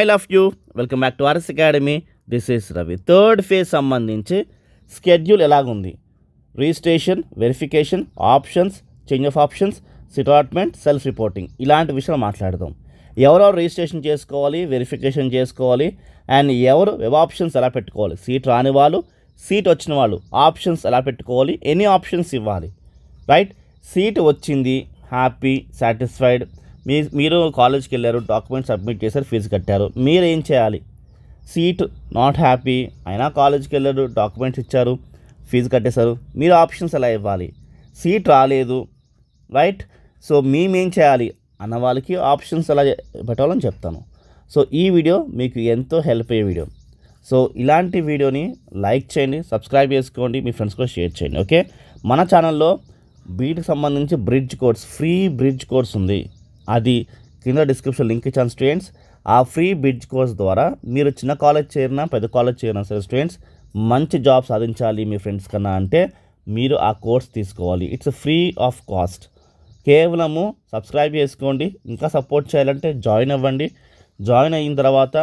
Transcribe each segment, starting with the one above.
I love you welcome back to RS academy this is Ravi third phase సంబంధించి schedule ఎలాగుంది registration verification options change of options seat allotment self reporting ఇలాంటి విషయాలు మాట్లాడదాం ఎవరెవరు registration చేసుకోవాలి verification చేసుకోవాలి అండ్ ఎవరు వెబ్ ఆప్షన్స్ ఎలా పెట్టుకోవాలి సీట్ రాని వాళ్ళు సీట్ వచ్చిన వాళ్ళు ఆప్షన్స్ ఎలా పెట్టుకోవాలి ఎనీ ఆప్షన్స్ ఇవ్వాలి రైట్ సీట్ వచ్చింది హ్యాపీ సాటిస్ఫైడ్ మీ మీరు కాలేజ్కి వెళ్ళారు డాక్యుమెంట్స్ సబ్మిట్ చేశారు ఫీజు కట్టారు మీరు ఏం చేయాలి సీట్ నాట్ హ్యాపీ అయినా కాలేజ్కి వెళ్ళారు డాక్యుమెంట్స్ ఇచ్చారు ఫీజు కట్టేశారు మీరు ఆప్షన్స్ ఎలా ఇవ్వాలి సీట్ రాలేదు రైట్ సో మేమేం చేయాలి అన్న వాళ్ళకి ఆప్షన్స్ ఎలా పెట్టాలని చెప్తాను సో ఈ వీడియో మీకు ఎంతో హెల్ప్ అయ్యే వీడియో సో ఇలాంటి వీడియోని లైక్ చేయండి సబ్స్క్రైబ్ చేసుకోండి మీ ఫ్రెండ్స్ కూడా షేర్ చేయండి ఓకే మన ఛానల్లో బీట్కి సంబంధించి bridge course free bridge course ఉంది అది కింద డిస్క్రిప్షన్ లింక్ ఇచ్చాను స్టూడెంట్స్ ఆ ఫ్రీ బిడ్జ్ కోర్స్ ద్వారా మీరు చిన్న కాలేజ్ చేరినా పెద్ద కాలేజ్ చేరినా సరే స్టూడెంట్స్ మంచి జాబ్ సాధించాలి మీ ఫ్రెండ్స్ కన్నా అంటే మీరు ఆ కోర్స్ తీసుకోవాలి ఇట్స్ ఫ్రీ ఆఫ్ కాస్ట్ కేవలము సబ్స్క్రైబ్ చేసుకోండి ఇంకా సపోర్ట్ చేయాలంటే జాయిన్ అవ్వండి జాయిన్ అయిన తర్వాత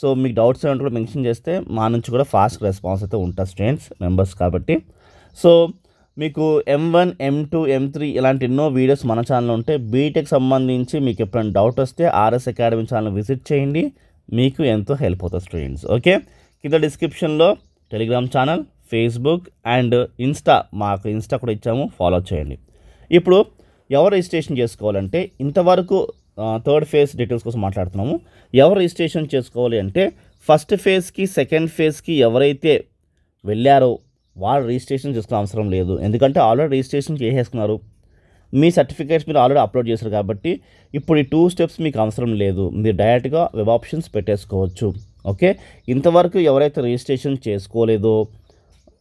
సో మీకు డౌట్స్ ఏమంటే కూడా మెన్షన్ చేస్తే మా నుంచి కూడా ఫాస్ట్ రెస్పాన్స్ అయితే ఉంటుంది స్టూడెంట్స్ మెంబర్స్ కాబట్టి సో మీకు M one M two M three ఇలాంటి ఎన్నో వీడియోస్ మన ఛానల్లో ఉంటే బీటెక్ సంబంధించి మీకు ఎప్పుడైనా డౌట్ వస్తే ఆర్ఎస్ అకాడమీ ఛానల్ విజిట్ చేయండి మీకు ఎంతో హెల్ప్ అవుతుంది స్టూడెంట్స్ ఓకే కింద డిస్క్రిప్షన్లో Telegram channel Facebook and Insta మాకు ఇన్స్టా కూడా ఇచ్చాము ఫాలో చేయండి ఇప్పుడు ఎవరు రిజిస్ట్రేషన్ చేసుకోవాలంటే ఇంతవరకు థర్డ్ ఫేజ్ డీటెయిల్స్ కోసం మాట్లాడుతున్నాము ఎవరు రిజిస్ట్రేషన్ చేసుకోవాలి అంటే ఫస్ట్ ఫేజ్కి సెకండ్ ఫేజ్కి ఎవరైతే వెళ్ళారో వాళ్ళు రిజిస్ట్రేషన్ చేసుకునే అవసరం లేదు ఎందుకంటే ఆల్రెడీ రిజిస్ట్రేషన్ చేసేసుకున్నారు మీ సర్టిఫికేట్స్ మీరు ఆల్రెడీ అప్లోడ్ చేశారు కాబట్టి ఇప్పుడు ఈ టూ స్టెప్స్ మీకు అవసరం లేదు మీరు డైరెక్ట్గా వెబ్ ఆప్షన్స్ పెట్టేసుకోవచ్చు ఓకే ఇంతవరకు ఎవరైతే రిజిస్ట్రేషన్ చేసుకోలేదో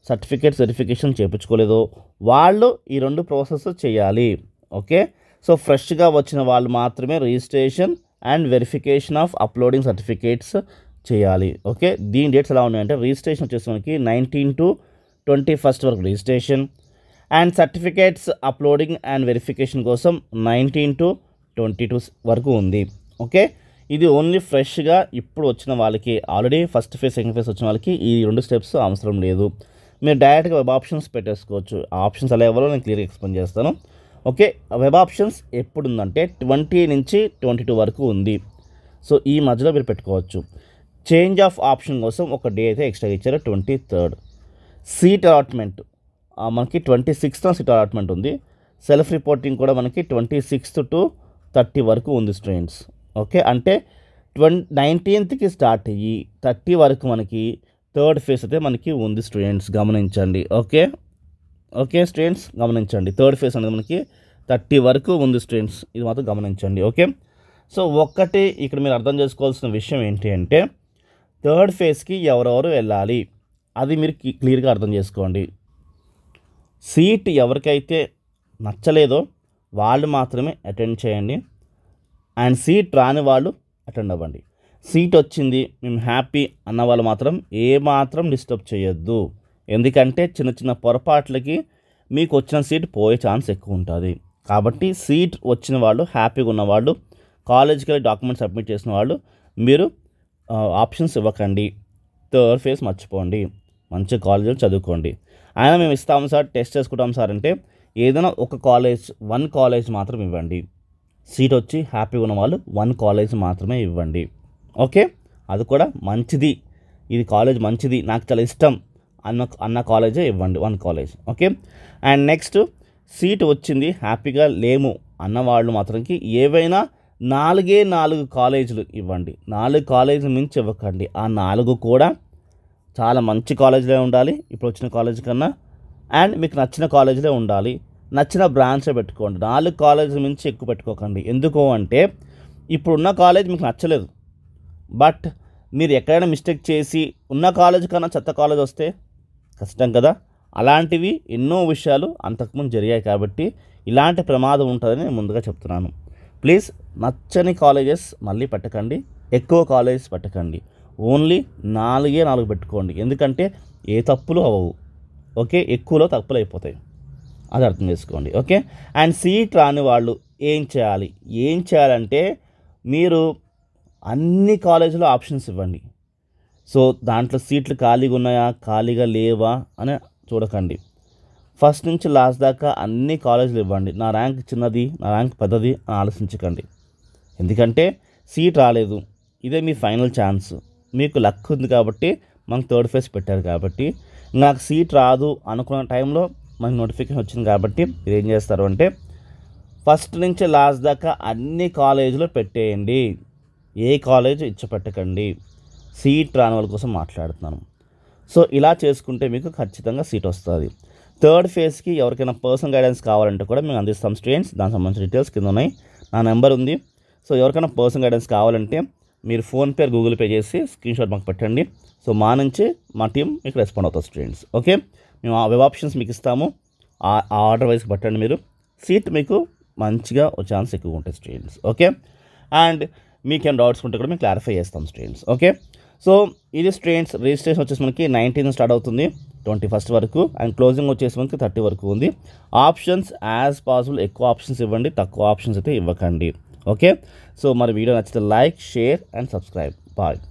సర్టిఫికేట్ వెరిఫికేషన్ చేయించుకోలేదో వాళ్ళు ఈ రెండు ప్రాసెస్ చేయాలి ఓకే సో ఫ్రెష్గా వచ్చిన వాళ్ళు మాత్రమే registration and verification of uploading certificates చేయాలి ఓకే దీని డేట్స్ ఎలా ఉన్నాయంటే రిజిస్ట్రేషన్ వచ్చేసరికి నైన్టీన్ టు ట్వంటీ ఫస్ట్ వరకు registration and certificates uploading and verification కోసం నైన్టీన్ టు ట్వంటీ టూ వరకు ఉంది ఓకే ఇది ఓన్లీ ఫ్రెష్గా ఇప్పుడు వచ్చిన వాళ్ళకి already first phase second phase వచ్చిన వాళ్ళకి ఈ రెండు స్టెప్స్ అవసరం లేదు మీరు డైరెక్ట్గా వెబ్ ఆప్షన్స్ పెట్టేసుకోవచ్చు ఆ ఆప్షన్స్ అలా ఇవ్వాలో నేను క్లియర్గా ఎక్స్ప్లెయిన్ చేస్తాను ఓకే వెబ్ ఆప్షన్స్ ఎప్పుడు ఉందంటే ట్వంటీ నుంచి ట్వంటీ టూ వరకు ఉంది సో ఈ మధ్యలో మీరు పెట్టుకోవచ్చు చేంజ్ ఆఫ్ ఆప్షన్ కోసం ఒక డే అయితే ఎక్స్ట్రా ఇచ్చారు ట్వంటీ థర్డ్ సీట్ అలాట్మెంట్ మనకి ట్వంటీ సిక్స్త్ సీట్ అలాట్మెంట్ ఉంది సెల్ఫ్ రిపోర్టింగ్ కూడా మనకి ట్వంటీ సిక్స్త్ టు థర్టీ వరకు ఉంది స్టూడెంట్స్ ఓకే అంటే ట్వం నైన్టీన్త్కి స్టార్ట్ అయ్యి థర్టీ వరకు మనకి థర్డ్ ఫేజ్ అయితే మనకి ఉంది స్టూడెంట్స్ గమనించండి ఓకే ఓకే స్టూడెంట్స్ గమనించండి థర్డ్ ఫేజ్ అనేది మనకి థర్టీ వరకు ఉంది స్టూడెంట్స్ ఇది మాత్రం గమనించండి ఓకే సో ఒక్కటి ఇక్కడ మీరు అర్థం చేసుకోవాల్సిన విషయం ఏంటి అంటే థర్డ్ ఫేజ్కి ఎవరెవరు వెళ్ళాలి అది మీరు క్లియర్గా అర్థం చేసుకోండి సీట్ ఎవరికైతే నచ్చలేదో వాళ్ళు మాత్రమే అటెండ్ చేయండి అండ్ సీట్ రాని వాళ్ళు అటెండ్ అవ్వండి సీట్ వచ్చింది మేము హ్యాపీ అన్న వాళ్ళు మాత్రం ఏ మాత్రం డిస్టర్బ్ చేయొద్దు ఎందుకంటే చిన్న చిన్న పొరపాట్లకి మీకు వచ్చిన సీట్ పోయే ఛాన్స్ ఎక్కువ ఉంటుంది కాబట్టి సీట్ వచ్చిన వాళ్ళు హ్యాపీగా ఉన్నవాళ్ళు కాలేజ్కి వెళ్ళి డాక్యుమెంట్ సబ్మిట్ చేసిన వాళ్ళు మీరు ఆప్షన్స్ ఇవ్వకండి థర్డ్ ఫేజ్ మర్చిపోండి మంచి కాలేజీలో చదువుకోండి అయినా మేము ఇస్తాము సార్ టెస్ట్ చేసుకుంటాం సార్ అంటే ఏదైనా ఒక కాలేజ్ వన్ కాలేజ్ మాత్రం ఇవ్వండి సీట్ వచ్చి హ్యాపీగా ఉన్న వాళ్ళు వన్ కాలేజ్ మాత్రమే ఇవ్వండి ఓకే అది కూడా మంచిది ఇది కాలేజ్ మంచిది నాకు చాలా ఇష్టం అన్న అన్న కాలేజే ఇవ్వండి one college okay and next seat వచ్చింది హ్యాపీగా లేము అన్నవాళ్ళు మాత్రంకి ఏవైనా నాలుగే నాలుగు కాలేజీలు ఇవ్వండి నాలుగు కాలేజీలు మించి ఇవ్వకండి ఆ నాలుగు కూడా చాలా మంచి కాలేజ్లో ఉండాలి ఇప్పుడు వచ్చిన కాలేజ్ కన్నా అండ్ మీకు నచ్చిన కాలేజ్లో ఉండాలి నచ్చిన బ్రాంచ్లో పెట్టుకోండి నాలుగు కాలేజీల నుంచి ఎక్కువ పెట్టుకోకండి ఎందుకు అంటే ఇప్పుడున్న కాలేజ్ మీకు నచ్చలేదు బట్ మీరు ఎక్కడైనా మిస్టేక్ చేసి ఉన్న కాలేజ్ కన్నా చెత్త కాలేజ్ వస్తే కష్టం కదా అలాంటివి ఎన్నో విషయాలు అంతకుముందు జరిగాయి కాబట్టి ఇలాంటి ప్రమాదం ఉంటుందని నేను ముందుగా చెప్తున్నాను ప్లీజ్ నచ్చని కాలేజెస్ మళ్ళీ పెట్టకండి ఎక్కువ కాలేజెస్ పెట్టకండి ఓన్లీ నాలుగే నాలుగు పెట్టుకోండి ఎందుకంటే ఏ తప్పులు అవ్వవు ఓకే ఎక్కువలో తప్పులు అయిపోతాయి అది అర్థం చేసుకోండి ఓకే అండ్ సీట్ రాని వాళ్ళు ఏం చేయాలి ఏం చేయాలంటే మీరు అన్ని కాలేజీలో ఆప్షన్స్ ఇవ్వండి సో దాంట్లో సీట్లు ఖాళీగా ఉన్నాయా ఖాళీగా లేవా అని చూడకండి ఫస్ట్ నుంచి లాస్ట్ దాకా అన్ని కాలేజీలు ఇవ్వండి నా ర్యాంక్ చిన్నది నా ర్యాంక్ పెద్దది అని ఆలోచించకండి ఎందుకంటే సీట్ రాలేదు ఇదే మీ ఫైనల్ ఛాన్స్ మీకు లక్ ఉంది కాబట్టి మనకు థర్డ్ ఫేజ్ పెట్టారు కాబట్టి నాకు సీట్ రాదు అనుకున్న టైంలో మనకి నోటిఫికేషన్ వచ్చింది కాబట్టి మీరు ఏం చేస్తారు అంటే ఫస్ట్ నుంచి లాస్ట్ దాకా అన్ని కాలేజీలో పెట్టేయండి ఏ కాలేజ్ ఇచ్చపెట్టకండి సీట్ రాని వాళ్ళ కోసం మాట్లాడుతున్నాను సో ఇలా చేసుకుంటే మీకు ఖచ్చితంగా సీట్ వస్తుంది థర్డ్ ఫేజ్కి ఎవరికైనా పర్సనల్ గైడెన్స్ కావాలంటే కూడా మేము అందిస్తాం స్టూడెంట్స్ దానికి సంబంధించిన డీటెయిల్స్ కింద ఉన్నాయి నా నెంబర్ ఉంది సో ఎవరికైనా పర్సనల్ గైడెన్స్ కావాలంటే మీరు ఫోన్పే గూగుల్ పే చేసి స్క్రీన్ షాట్ మాకు పెట్టండి సో మా నుంచి మా టీం మీకు రెస్పాండ్ అవుతుంది స్టూడెంట్స్ ఓకే మేము ఆ వెబ్ ఆప్షన్స్ మీకు ఇస్తాము ఆ ఆర్డర్ వైజ్ పట్టండి మీరు సీట్ మీకు మంచిగా ఛాన్స్ ఎక్కువ ఉంటుంది స్టూడెంట్స్ ఓకే అండ్ మీకేం డౌట్స్ ఉంటే కూడా మేము క్లారిఫై చేస్తాం స్టూడెంట్స్ ఓకే సో ఇది స్టూడెంట్స్ రిజిస్ట్రేషన్ వచ్చేసి మనకి నైన్టీన్ స్టార్ట్ అవుతుంది ట్వంటీ ఫస్ట్ వరకు అండ్ క్లోజింగ్ వచ్చేసి మనకి థర్టీ వరకు ఉంది ఆప్షన్స్ యాజ్ పాసిబుల్ ఎక్కువ ఆప్షన్స్ ఇవ్వండి తక్కువ ఆప్షన్స్ అయితే ఇవ్వకండి ఓకే సో మరి వీడియో నచ్చితే like share and subscribe bye